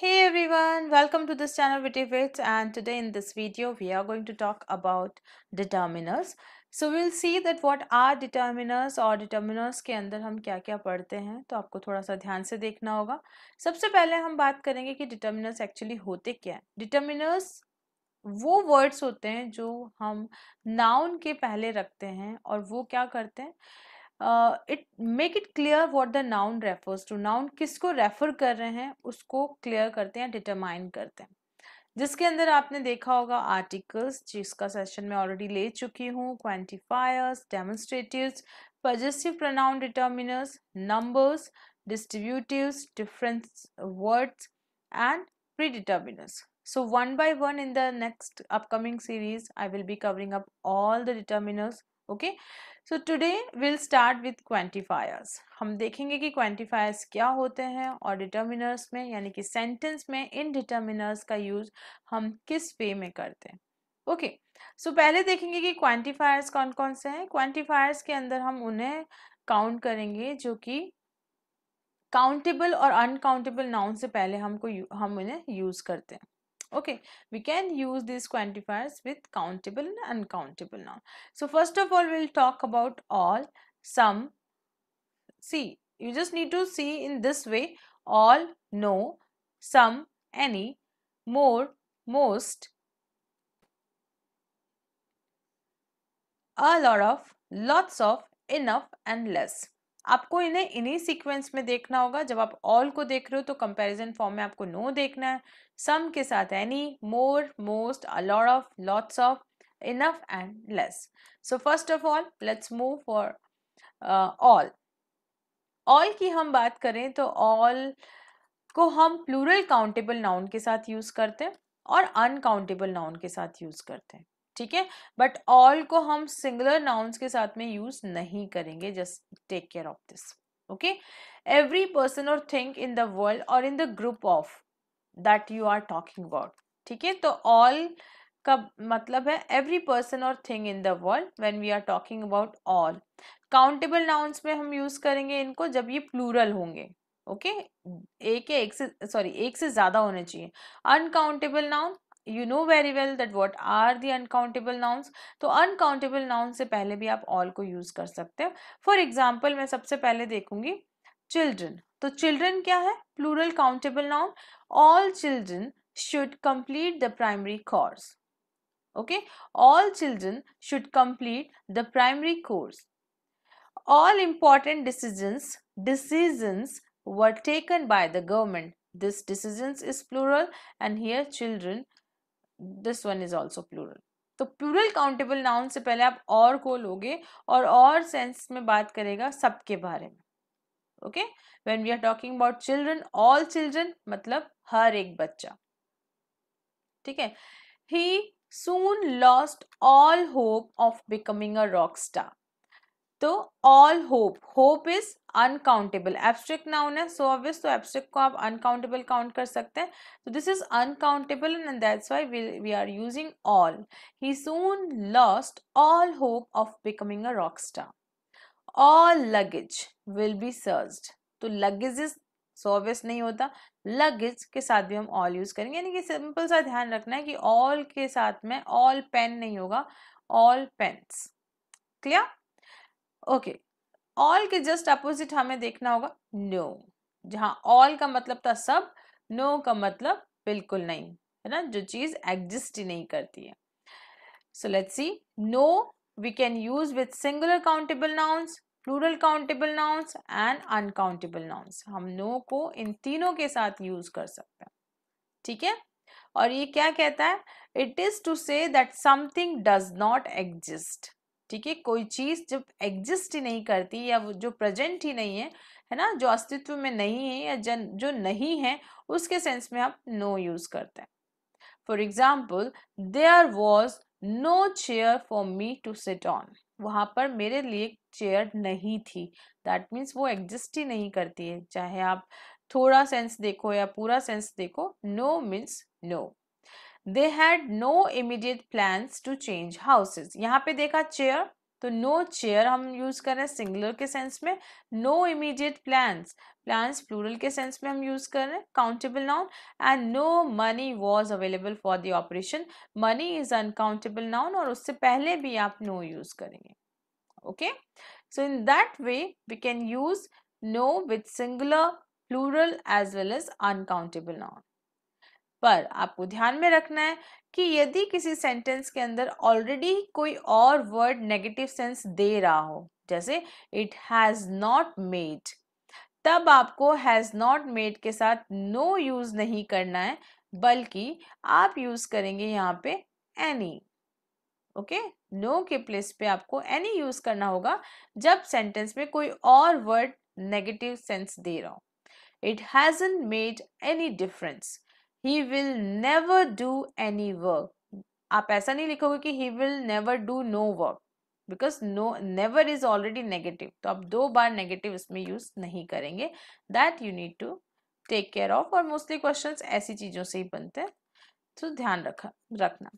Hey everyone, welcome to this channel Vitivit and today in this video we are going to talk about determiners. So we'll see that what are determiners or determiners के अंदर हम क्या क्या पढ़ते हैं तो आपको थोड़ा सा ध्यान से देखना होगा सबसे पहले हम बात करेंगे कि determiners actually होते क्या हैं determiners वो words होते हैं जो हम noun के पहले रखते हैं और वो क्या करते हैं it make it clear what the noun refers to noun किसको रेफर कर रहे हैं उसको क्लियर करते हैं डिटरमाइन करते हैं जिसके अंदर आपने देखा होगा आर्टिकल्स जिसका सेशन में ऑलरेडी ले चुकी हूँ quantifiers demonstrative possessive pronoun determiners numbers difference words and predeterminers so one by one in the next upcoming series I will be covering up all the determiners okay so today will start with quantifiers हम देखेंगे कि quantifiers क्या होते हैं और determiners में यानी कि सेंटेंस में इन डिटर्मिनर्स का यूज हम किस वे में करते हैं ओके okay. सो so, पहले देखेंगे कि क्वान्टिफायर्स कौन कौन से हैं क्वान्टिफायर्स के अंदर हम उन्हें काउंट करेंगे जो कि काउंटेबल और अनकाउंटेबल नाउन से पहले हमको हम उन्हें यूज़ करते हैं okay we can use these quantifiers with countable and uncountable noun so first of all we'll talk about all some see you just need to see in this way all no some any more most a lot of lots of enough and less आपको इन्हें इन्हीं sequence में देखना होगा जब आप all को देख रहे हो तो कंपैरिजन फॉर्म में आपको नो देखना है सम के साथ any more most a lot of lots of enough and less so first of all let's move for all all की हम बात करें तो ऑल को हम प्लूरल काउंटेबल नाउन के साथ यूज़ करते हैं और अनकाउंटेबल नाउन के साथ यूज़ करते हैं ठीक है बट ऑल को हम सिंगुलर नाउन्स के साथ में यूज नहीं करेंगे just take care of this okay every person और थिंक इन द वर्ल्ड और in the group of that you are talking about ठीक है तो ऑल का मतलब है एवरी पर्सन और thing in the world when we are talking about all countable nouns में हम यूज करेंगे इनको जब ये प्लूरल होंगे ओके okay? एक या एक से सॉरी एक से ज्यादा होने चाहिए uncountable noun you know very well that what are the uncountable nouns तो अनकाउंटेबल नाउन से पहले भी आप ऑल को यूज़ कर सकते हो फॉर एग्जाम्पल मैं सबसे पहले देखूंगी चिल्ड्रन तो चिल्ड्रन क्या है plural countable noun all children should complete the primary course okay all children should complete the primary course all important decisions decisions were taken by the government this decisions is plural and here children this one is also plural तो plural countable noun से पहले आप और को लोगे और और sense में बात करेगा सबके बारे में okay when we are talking about children all children मतलब हर एक बच्चा ठीक है he soon lost all hope of becoming a rock star तो all hope hope is uncountable abstract noun है सो ऑब्वियस तो एब्स्ट्रिक्ट को आप अनकाउंटेबल काउंट कर सकते हैं तो this is uncountable and that's why we are using all he soon lost all hope of becoming a rock star all luggage will be searched तो luggage is so obvious नहीं होता luggage के साथ भी हम ऑल यूज करेंगे यानी कि सिंपल सा ध्यान रखना है कि ऑल के साथ में ऑल पेन नहीं होगा all pens clear okay all के जस्ट अपोजिट हमें देखना होगा नो no. जहां ऑल का मतलब था सब नो no का मतलब बिल्कुल नहीं है ना जो चीज एग्जिस्ट ही नहीं करती है so let's see no we can use with singular countable nouns plural countable nouns and uncountable nouns हम नो को इन तीनों के साथ यूज कर सकते हैं ठीक है और ये क्या कहता है it is to say that something does not exist ठीक है कोई चीज़ जब एग्जिस्ट ही नहीं करती या वो जो प्रेजेंट ही नहीं है है ना जो अस्तित्व में नहीं है या जन जो नहीं है उसके सेंस में आप नो यूज़ करते हैं for example there was no chair for me to sit on वहाँ पर मेरे लिए चेयर नहीं थी दैट मीन्स वो एग्जिस्ट ही नहीं करती है चाहे आप थोड़ा सेंस देखो या पूरा सेंस देखो no means no they had no immediate plans to change houses यहाँ पे देखा चेयर तो नो no चेयर हम यूज कर रहे हैं सिंगुलर के सेंस में no immediate plan plan plural के सेंस में हम यूज कर रहे हैं countable noun and no money was available for the operation money is uncountable noun और उससे पहले भी आप नो no यूज करेंगे okay so in that way we can use no with singular plural as well as uncountable noun पर आपको ध्यान में रखना है कि यदि किसी सेंटेंस के अंदर ऑलरेडी कोई और वर्ड नेगेटिव सेंस दे रहा हो जैसे इट हैज़ नॉट मेड तब आपको हैज़ नॉट मेड के साथ नो no यूज़ नहीं करना है बल्कि आप यूज़ करेंगे यहाँ पे एनी ओके नो के प्लेस पे आपको एनी यूज़ करना होगा जब सेंटेंस में कोई और वर्ड नेगेटिव सेंस दे रहा हो it hasn't made any difference he will never do any work आप ऐसा नहीं लिखोगे कि he will never do no work because no never is already negative तो आप दो बार नेगेटिव इसमें यूज नहीं करेंगे that you need to take care of और मोस्टली क्वेश्चन ऐसी चीजों से ही बनते हैं तो ध्यान रखा रखना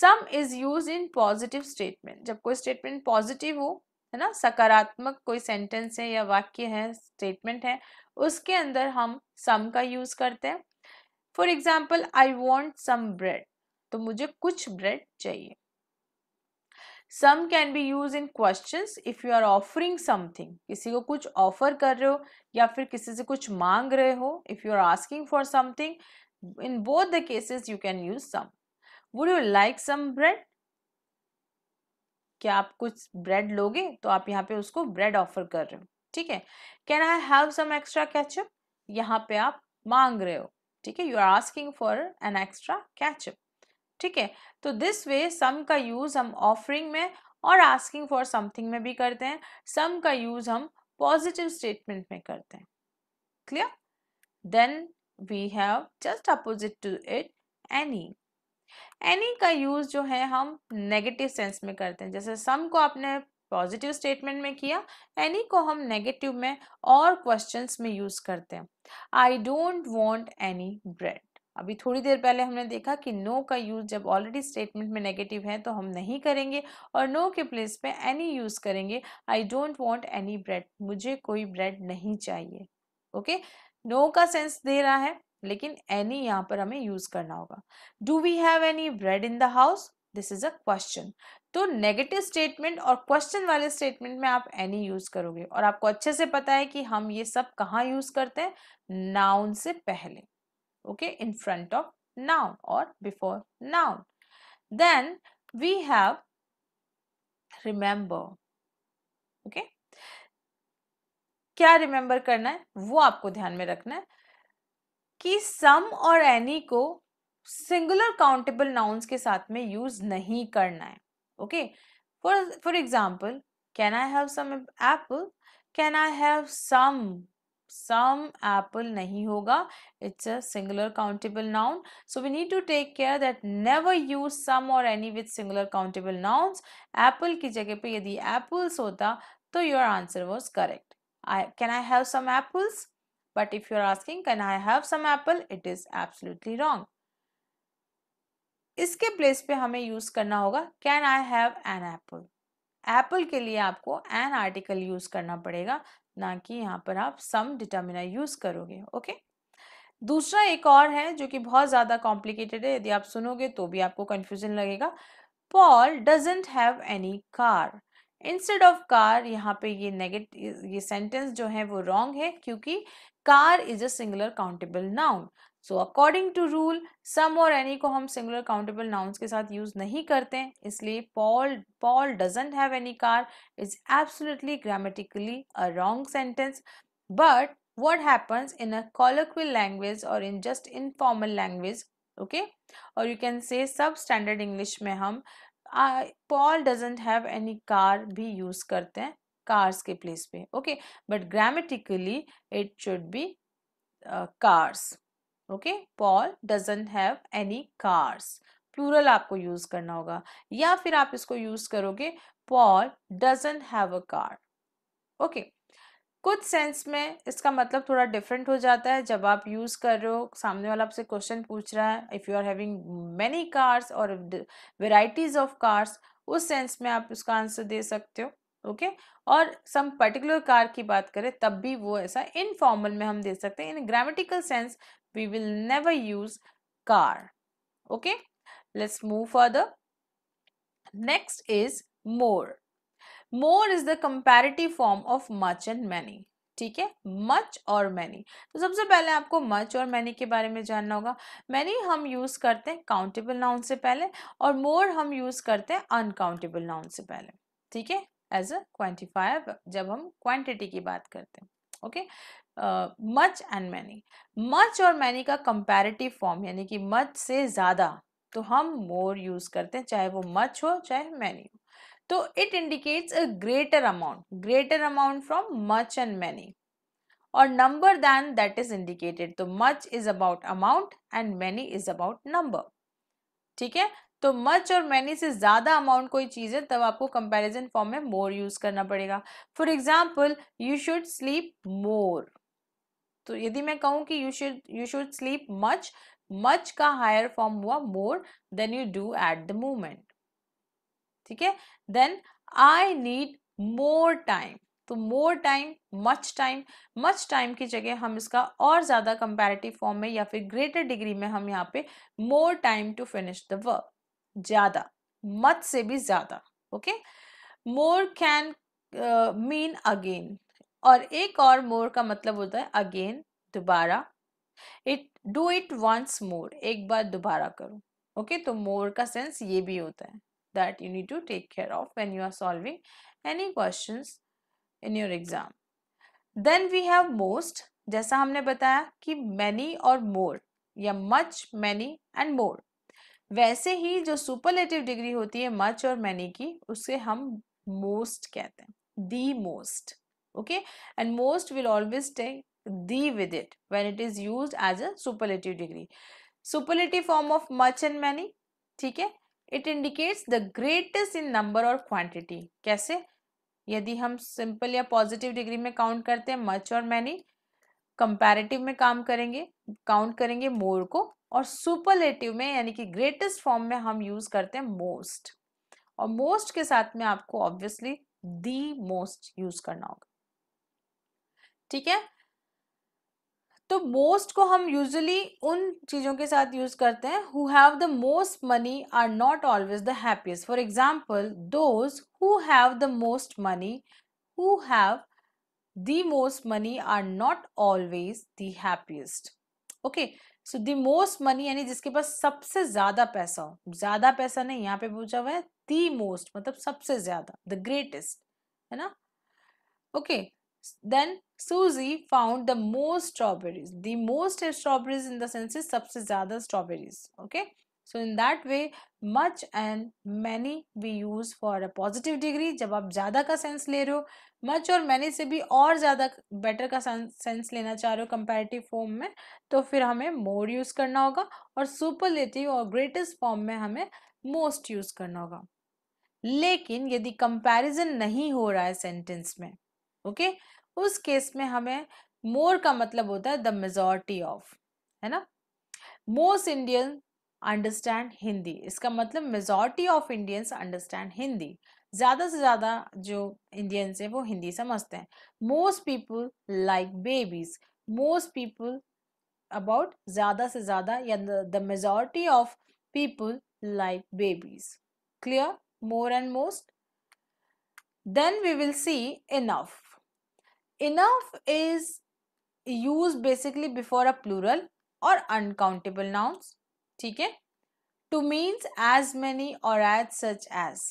some is use in positive statement जब कोई स्टेटमेंट पॉजिटिव हो है ना सकारात्मक कोई सेंटेंस है या वाक्य है स्टेटमेंट है उसके अंदर हम सम का यूज करते हैं for example I want some bread तो मुझे कुछ ब्रेड चाहिए some can be use in question if you are offering something किसी को कुछ ऑफर कर रहे हो या फिर किसी से कुछ मांग रहे हो if you are asking for something in both the cases you can use some would you like some bread क्या आप कुछ ब्रेड लोगे तो आप यहाँ पे उसको ब्रेड ऑफर कर रहे हो ठीक है can I have some extra ketchup यहाँ पे आप मांग रहे हो ठीक है you are asking for an extra ketchup ठीक है तो दिस वे सम का यूज हम ऑफरिंग में और आस्किंग फॉर समथिंग में भी करते हैं सम का यूज हम पॉजिटिव स्टेटमेंट में करते हैं clear then we have just opposite to it any any का यूज जो है हम नेगेटिव सेंस में करते हैं जैसे सम को आपने पॉजिटिव स्टेटमेंट में किया एनी को हम नेगेटिव में और क्वेश्चंस में यूज करते हैं I don't want any bread अभी थोड़ी देर पहले हमने देखा कि नो का यूज़ जब ऑलरेडी स्टेटमेंट में नेगेटिव है तो हम नहीं करेंगे और नो के प्लेस पे एनी यूज़ करेंगे I don't want any bread मुझे कोई ब्रेड नहीं चाहिए ओके नो का सेंस दे रहा है लेकिन एनी यहाँ पर हमें यूज़ करना होगा do we have any bread in the house this is a question तो नेगेटिव स्टेटमेंट और क्वेश्चन वाले स्टेटमेंट में आप एनी यूज करोगे और आपको अच्छे से पता है कि हम ये सब कहाँ यूज करते हैं नाउन से पहले okay in front of noun और before noun then we have remember okay क्या रिमेंबर करना है वो आपको ध्यान में रखना है कि सम और एनी को सिंगुलर काउंटेबल नाउन्स के साथ में यूज नहीं करना है okay for for example can i have some apple can i have some some apple nahi hoga it's a singular countable noun so we need to take care that never use some or any with singular countable nouns apple ki jagah pe yadi apples hota to your answer was correct i can i have some apples but if you are asking can i have some apple it is absolutely wrong इसके place पे हमें use करना होगा can I have an apple apple के लिए आपको an article use करना पड़ेगा ना कि यहाँ पर आप सम डिटर्मिना यूज करोगे ओके दूसरा एक और है जो कि बहुत ज़्यादा कॉम्प्लिकेटेड है यदि आप सुनोगे तो भी आपको कंफ्यूजन लगेगा Paul doesn't have any car instead of car यहाँ पे ये नेगेटिव ये सेंटेंस जो है वो रॉन्ग है क्योंकि car is a singular countable noun so according to rule some और एनी को हम सिंगुलर काउंटेबल नाउन्स के साथ यूज नहीं करते हैं इसलिए Paul Paul doesn't have any car is absolutely grammatically a wrong sentence but happens in a a language और in just informal language okay और यू कैन से सब स्टैंडर्ड इंग्लिश में हम Paul doesn't have any car भी use करते हैं cars के place पे okay but grammatically it should be cars okay Paul doesn't have any cars plural आपको यूज़ करना होगा या फिर आप इसको यूज़ करोगे Paul doesn't have a car okay कुछ सेंस में इसका मतलब थोड़ा डिफरेंट हो जाता है जब आप यूज़ कर रहे हो सामने वाला आपसे क्वेश्चन पूछ रहा है if you are having many cars और वेराइटीज़ ऑफ कार्स उस सेंस में आप उसका आंसर दे सकते हो ओके okay? और सम पर्टिकुलर कार की बात करें तब भी वो ऐसा इनफॉर्मल में हम दे सकते हैं in grammatical sense we will never use car okay let's move further next is more more is the comparative form of much and many ठीक है मच और मैनी तो सबसे पहले आपको मच और मैनी के बारे में जानना होगा मैनी हम यूज़ करते हैं काउंटेबल नाउन से पहले और मोर हम यूज़ करते हैं अनकाउंटेबल नाउन से पहले ठीक है एज अ क्वान्टिफायर जब हम क्वांटिटी की बात करते हैं okay much and many much और मैनी का कंपेरेटिव फॉर्म यानी कि मच से ज़्यादा तो हम मोर यूज़ करते हैं चाहे वो मच हो चाहे मैनी हो तो it indicates a greater amount greater amount from much and many और number than that is indicated तो much is about amount and many is about number ठीक है तो मच और मैनी से ज़्यादा अमाउंट कोई चीज़ है तब आपको कंपेरिजन फॉर्म में मोर यूज़ करना पड़ेगा for example you should sleep more तो यदि मैं कहूँ कि you should you should sleep much much का हायर फॉर्म हुआ more than you do at the moment ठीक है then I need more time तो more time much time much time की जगह हम इसका और ज़्यादा कंपेरेटिव फॉर्म में या फिर ग्रेटर डिग्री में हम यहाँ पे more time to finish the work ज़्यादा मच से भी ज़्यादा okay more can mean again और एक और मोर का मतलब होता है अगेन दोबारा it do it once more एक बार दोबारा करो ओके okay? तो मोर का सेंस ये भी होता है that you need to take care of when you are solving any questions in your exam. Then we have most जैसा हमने बताया कि many और more या much many and more वैसे ही जो सुपरलेटिव डिग्री होती है मच और मैनी की उसे हम मोस्ट कहते हैं the most okay and most will always take the with it when it is used as a superlative degree superlative form of much and many ठीक है it indicates the greatest in number और quantity कैसे यदि हम simple या positive degree में count करते हैं मच और मैनी कंपैरेटिव में काम करेंगे काउंट करेंगे मोर को और सुपरलेटिव में यानी कि ग्रेटेस्ट फॉर्म में हम यूज करते हैं मोस्ट और मोस्ट के साथ में आपको ऑब्वियसली दी मोस्ट यूज करना होगा ठीक है तो मोस्ट को हम यूजली उन चीज़ों के साथ यूज़ करते हैं who have the most money are not always the happiest for example those who have the most money who have the most money are not always the happiest okay so the most money यानी जिसके पास सबसे ज्यादा पैसा हो ज्यादा पैसा नहीं यहाँ पे पूछा हुआ है द मोस्ट मतलब सबसे ज्यादा द ग्रेटेस्ट है ना okay then Susie found the most strawberries. The most strawberries in the sense is सबसे ज़्यादा strawberries. Okay. So in that way much and many we use for a positive degree. जब आप ज़्यादा का sense ले रहे हो much और many से भी और ज़्यादा better का sense लेना चाह रहे हो comparative form में तो फिर हमें more use करना होगा और superlative और greatest form में हमें most use करना होगा लेकिन यदि comparison नहीं हो रहा है sentence में ओके okay? उस केस में हमें मोर का मतलब होता है द मेजोरिटी ऑफ है ना मोस्ट इंडियन अंडरस्टैंड हिंदी इसका मतलब majority of Indians understand Hindi ज़्यादा से ज़्यादा जो इंडियंस हैं वो हिंदी समझते हैं most people like babies most people about ज़्यादा से ज़्यादा या the majority of people like babies clear more and most then we will see enough enough is used basically before a plural or uncountable nouns theek hai to means as many or as such as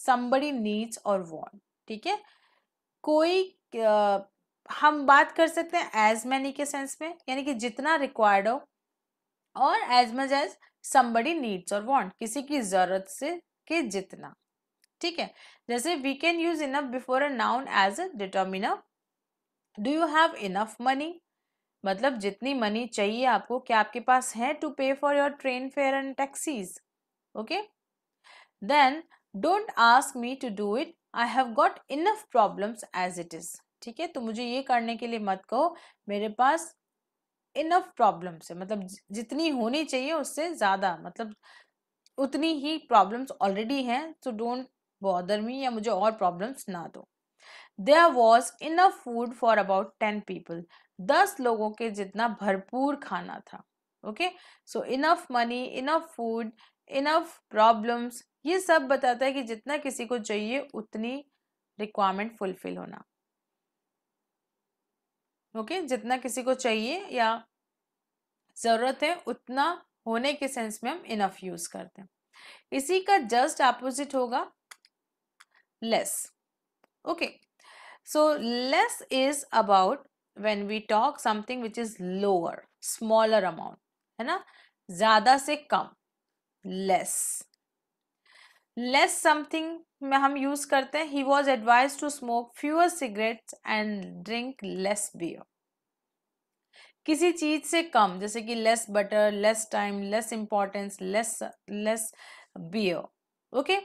somebody needs or want theek hai koi uh, hum baat kar sakte hain as many ke sense mein yani ki jitna required ho और as much as somebody needs और want किसी की जरूरत से के जितना ठीक है जैसे we can use enough before a noun as a determiner do you have enough money मतलब जितनी मनी चाहिए आपको क्या आपके पास है to pay for your train fare and taxis okay then don't ask me to do it I have got enough problems as it is ठीक है तो मुझे ये करने के लिए मत कहो मेरे पास इनफ प्रॉब्लम्स है मतलब जितनी होनी चाहिए उससे ज़्यादा मतलब उतनी ही प्रॉब्लम्स ऑलरेडी हैं तो डोंट बॉदर मी या मुझे और प्रॉब्लम्स ना दो there was enough food for about ten people दस लोगों के जितना भरपूर खाना था okay so enough money enough food enough problems ये सब बताता है कि जितना किसी को चाहिए उतनी रिक्वायरमेंट फुलफिल होना ओके okay? जितना किसी को चाहिए या ज़रूरत है उतना होने के सेंस में हम इनफ यूज़ करते हैं इसी का जस्ट अपोजिट होगा less okay okay. So less is about when we talk something which is lower, smaller amount, hai na zyada se kam less. Less something में hum use karte hain he was advised to smoke fewer cigarettes and drink less beer. किसी चीज से कम जैसे कि less butter less time less importance less less beer okay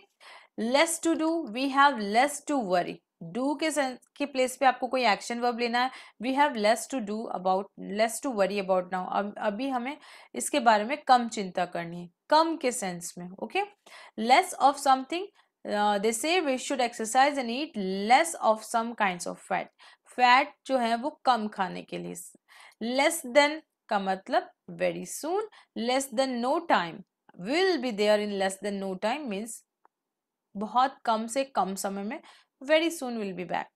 less to do we have less to worry do के के place पे आपको कोई एक्शन वर्ब लेना है we have less to do about less to worry about now अभी हमें इसके बारे में कम चिंता करनी है कम के सेंस में okay less of something they say we should exercise and eat less of some kind of fat fat जो है वो कम खाने के लिए लेस देन का मतलब very soon less than no time will be there in less than no time means बहुत कम से कम समय में very soon we'll be back.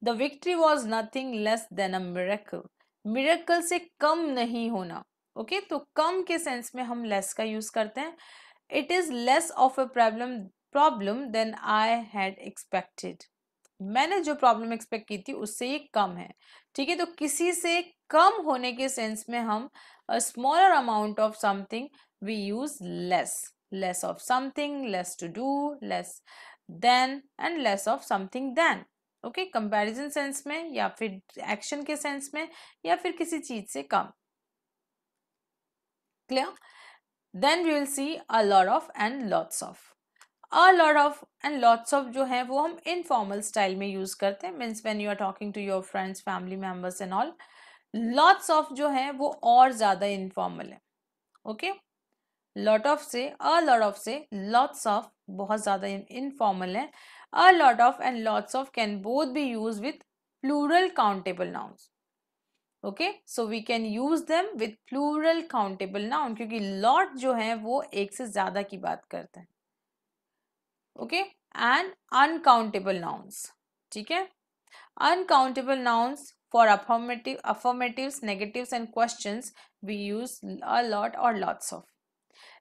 The victory was nothing less than a miracle. miracle se kam nahi hona okay? to kam ke sense mein hum less ka use karte hain it is less of a problem problem than i had expected मैंने जो problem expect की थी उससे ये कम है ठीक है तो किसी से कम होने के सेंस में हम smaller amount of something we use less less of something less to do less than and less of something than okay comparison sense में या फिर एक्शन के सेंस में या फिर किसी चीज से कम clear then we will see a lot of and lots of a lot of and lots of जो है वो हम इनफॉर्मल स्टाइल में यूज करते हैं means when you are talking to your friends family members and all lots of जो है वो और ज्यादा इनफॉर्मल है ओके लॉट ऑफ से अ लॉट ऑफ से लॉट्स ऑफ बहुत ज़्यादा इनफॉर्मल है a lot of and lots of can both be use with plural countable nouns okay so we can use them with plural countable noun क्योंकि lot जो है वो एक से ज्यादा की बात करते हैं ओके एंड अनकाउंटेबल नाउन्स ठीक है uncountable nouns for affirmative affirmative negative and question we use a lot और lots of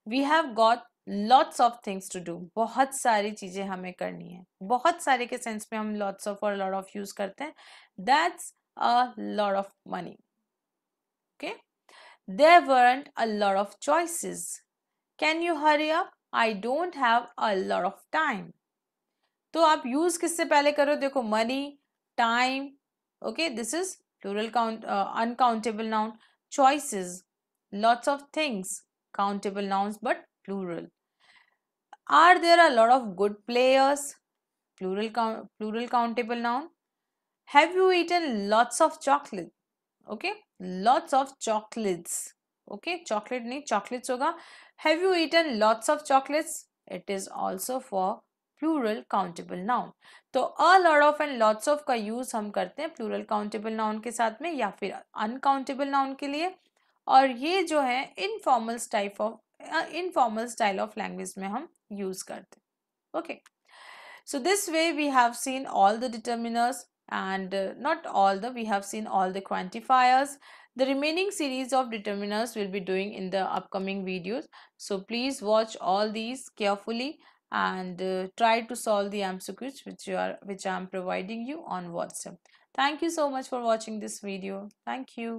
we have got lots of things to do बहुत सारी चीज़ें हमें करनी है बहुत सारे के सेंस में हम लॉट्स ऑफ और लॉट ऑफ यूज़ करते हैं that's a lot of money okay they weren't a lot of choices can you hurry up I don't have a lot of time तो आप यूज किससे पहले करो देखो money time okay this is plural count uncountable noun choices lots of things countable nouns but plural are there a lot of good players plural count, plural countable noun have you eaten lots of chocolate okay lots of chocolates okay chocolate nahi chocolates hoga have you eaten lots of chocolates it is also for plural countable noun तो a lot of and lots of का use हम करते हैं plural countable noun के साथ में या फिर uncountable noun के लिए और ये जो है informals type of Informal style of language में हम यूज करते हैं okay so this way we have seen all the and uh, not all the we have seen all the quantifiers the remaining series of determiners will be doing in the upcoming videos so please watch all these carefully and uh, try to solve the MCQs which you are which I am providing you on WhatsApp. Thank you so much for watching this video. Thank you.